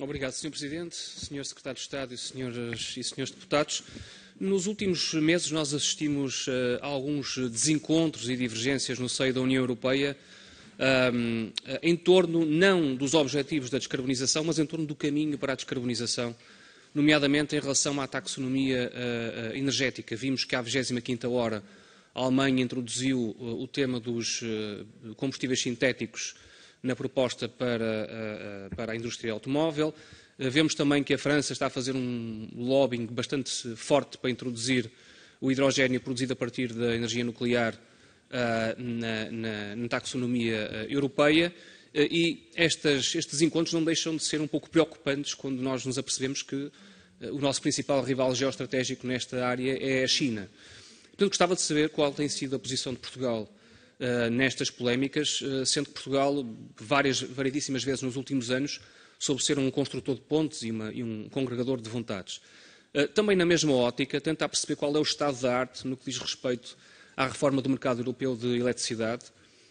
Obrigado, Sr. Presidente, Sr. Secretário de Estado e Sras. e Srs. Deputados. Nos últimos meses nós assistimos eh, a alguns desencontros e divergências no seio da União Europeia ehm, eh, em torno não dos objetivos da descarbonização, mas em torno do caminho para a descarbonização, nomeadamente em relação à taxonomia eh, energética. Vimos que à 25ª hora a Alemanha introduziu o tema dos combustíveis sintéticos na proposta para, eh, eh, para a indústria automóvel. Eh, vemos também que a França está a fazer um lobbying bastante forte para introduzir o hidrogênio produzido a partir da energia nuclear na, na, na taxonomia europeia. E estas, estes encontros não deixam de ser um pouco preocupantes quando nós nos apercebemos que o nosso principal rival geoestratégico nesta área é a China. Portanto, gostava de saber qual tem sido a posição de Portugal eh, nestas polémicas, eh, sendo que Portugal, várias, variedíssimas vezes nos últimos anos, soube ser um construtor de pontes e, uma, e um congregador de vontades. Eh, também na mesma ótica, tentar perceber qual é o estado da arte no que diz respeito à reforma do mercado europeu de eletricidade,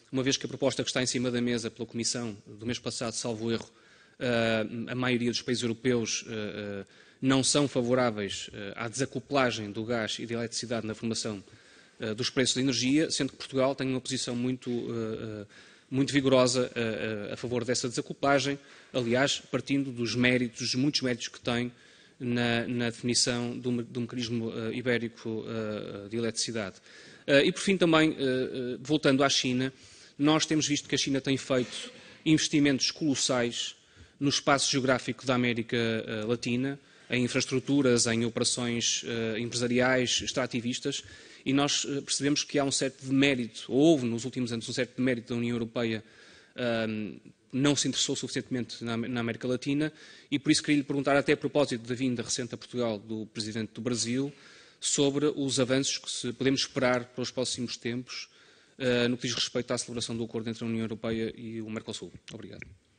uma vez que a proposta que está em cima da mesa pela Comissão do mês passado, salvo erro, a maioria dos países europeus não são favoráveis à desacoplagem do gás e da eletricidade na formação eh, dos preços de energia, sendo que Portugal tem uma posição muito, eh, eh, muito vigorosa a, favor dessa desacoplagem, aliás, partindo dos méritos, muitos méritos que tem na, na definição do, do mecanismo ibérico de eletricidade. E, por fim, também, voltando à China, nós temos visto que a China tem feito investimentos colossais no espaço geográfico da América Latina, em infraestruturas, em operações eh, empresariais, extrativistas, e nós eh, percebemos que há um certo demérito, ou houve nos últimos anos um certo demérito da União Europeia ehm, não se interessou suficientemente na, América Latina e por isso queria lhe perguntar, até a propósito da vinda recente a Portugal do Presidente do Brasil, sobre os avanços que podemos esperar para os próximos tempos eh, no que diz respeito à celebração do acordo entre a União Europeia e o Mercosul. Obrigado.